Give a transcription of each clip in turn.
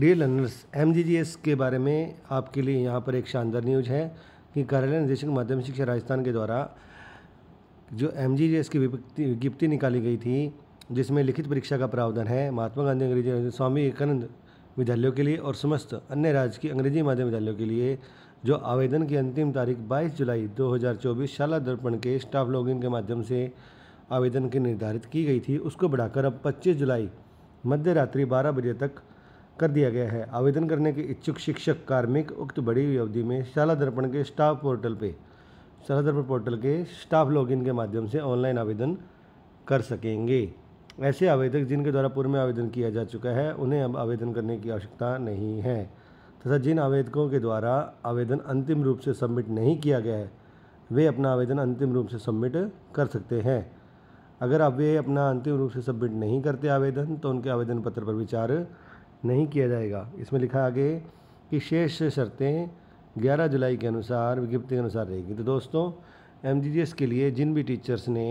D learners M के बारे में आपके लिए यहाँ पर एक शानदार न्यूज है कि कार्यालय निदेशक माध्यमिक शिक्षा राजस्थान के द्वारा जो एम जी की विज्ञप्ति निकाली गई थी जिसमें लिखित परीक्षा का प्रावधान है महात्मा गांधी अंग्रेजी स्वामी विवेकानंद विद्यालयों के लिए और समस्त अन्य राज्य की अंग्रेजी माध्यम विद्यालयों के लिए जो आवेदन की अंतिम तारीख 22 जुलाई 2024 शाला दर्पण के स्टाफ लॉगिन के माध्यम से आवेदन की निर्धारित की गई थी उसको बढ़ाकर अब 25 जुलाई मध्य रात्रि बारह बजे तक कर दिया गया है आवेदन करने के इच्छुक शिक्षक कार्मिक उक्त बड़ी हुई अवधि में शाला दर्पण के स्टाफ पोर्टल पे शाला दर्पण पोर्टल के स्टाफ लॉगिन के माध्यम से ऑनलाइन आवेदन कर सकेंगे ऐसे आवेदक जिनके द्वारा पूर्व में आवेदन किया जा चुका है उन्हें अब आवेदन करने की आवश्यकता नहीं है तथा जिन आवेदकों के द्वारा आवेदन अंतिम रूप से सबमिट नहीं किया गया है वे अपना आवेदन अंतिम रूप से सबमिट कर सकते हैं अगर आप वे अपना अंतिम रूप से सबमिट नहीं करते आवेदन तो उनके आवेदन पत्र पर विचार नहीं किया जाएगा इसमें लिखा आगे कि शेष शर्तें 11 जुलाई के अनुसार विज्ञप्ति के अनुसार रहेगी तो दोस्तों एम के लिए जिन भी टीचर्स ने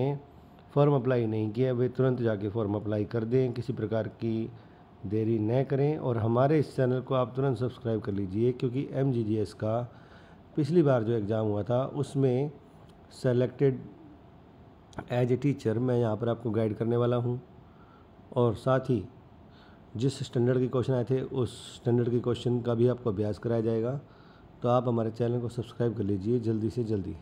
फॉर्म अप्लाई नहीं किया वे तुरंत जाके फॉर्म अप्लाई कर दें किसी प्रकार की देरी न करें और हमारे इस चैनल को आप तुरंत सब्सक्राइब कर लीजिए क्योंकि एम का पिछली बार जो एग्ज़ाम हुआ था उसमें सेलेक्टेड एज ए टीचर मैं यहाँ पर आपको गाइड करने वाला हूँ और साथ ही जिस स्टैंडर्ड के क्वेश्चन आए थे उस स्टैंडर्ड के क्वेश्चन का भी आपको अभ्यास कराया जाएगा तो आप हमारे चैनल को सब्सक्राइब कर लीजिए जल्दी से जल्दी